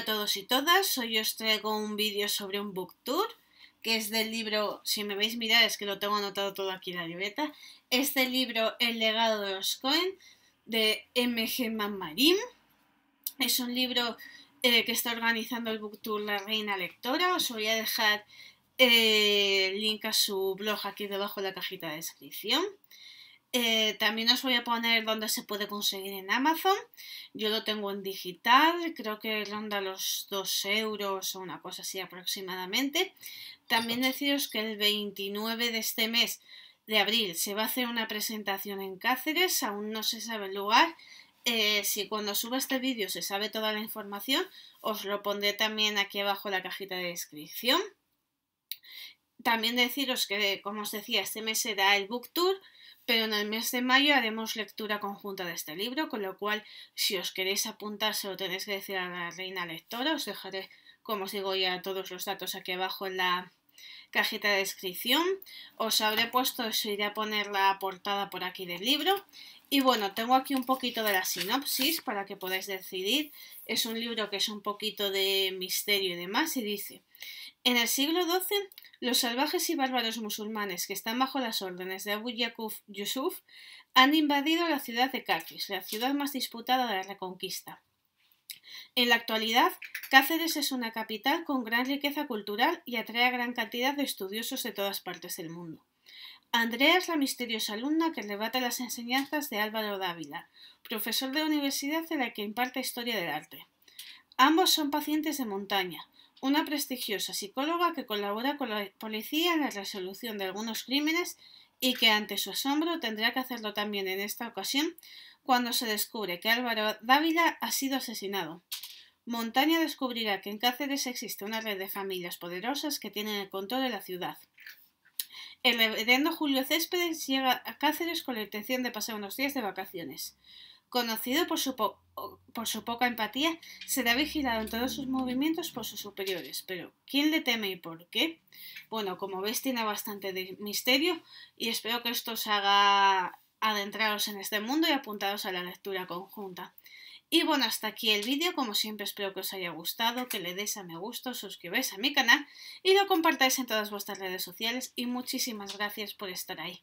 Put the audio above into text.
a todos y todas, hoy os traigo un vídeo sobre un book tour que es del libro, si me veis mirar es que lo tengo anotado todo aquí en la libreta, es del libro El legado de los Cohen de M.G. Manmarim, es un libro eh, que está organizando el book tour La Reina Lectora, os voy a dejar eh, el link a su blog aquí debajo en la cajita de descripción. Eh, también os voy a poner dónde se puede conseguir en Amazon. Yo lo tengo en digital, creo que ronda los 2 euros o una cosa así aproximadamente. También deciros que el 29 de este mes de abril se va a hacer una presentación en Cáceres, aún no se sabe el lugar. Eh, si cuando suba este vídeo se sabe toda la información, os lo pondré también aquí abajo en la cajita de descripción. También deciros que, como os decía, este mes será el book tour, pero en el mes de mayo haremos lectura conjunta de este libro, con lo cual, si os queréis apuntar, se lo tenéis que decir a la reina lectora. Os dejaré, como os digo ya, todos los datos aquí abajo en la, cajita de descripción. Os habré puesto, os iré a poner la portada por aquí del libro. Y bueno, tengo aquí un poquito de la sinopsis para que podáis decidir. Es un libro que es un poquito de misterio y demás y dice... En el siglo XII, los salvajes y bárbaros musulmanes que están bajo las órdenes de Abu Yaqub Yusuf han invadido la ciudad de Cádiz, la ciudad más disputada de la Reconquista. En la actualidad, Cáceres es una capital con gran riqueza cultural y atrae a gran cantidad de estudiosos de todas partes del mundo. Andrea es la misteriosa alumna que rebata las enseñanzas de Álvaro Dávila, profesor de universidad en la que imparte historia del arte. Ambos son pacientes de montaña, una prestigiosa psicóloga que colabora con la policía en la resolución de algunos crímenes y que ante su asombro tendrá que hacerlo también en esta ocasión cuando se descubre que Álvaro Dávila ha sido asesinado. Montaña descubrirá que en Cáceres existe una red de familias poderosas que tienen el control de la ciudad. El reverendo Julio Céspedes llega a Cáceres con la intención de pasar unos días de vacaciones. Conocido por su, por su poca empatía, será vigilado en todos sus movimientos por sus superiores. Pero, ¿quién le teme y por qué? Bueno, como veis, tiene bastante misterio y espero que esto os haga adentraros en este mundo y apuntaros a la lectura conjunta. Y bueno, hasta aquí el vídeo, como siempre espero que os haya gustado, que le deis a me gusto, suscribáis a mi canal y lo compartáis en todas vuestras redes sociales y muchísimas gracias por estar ahí.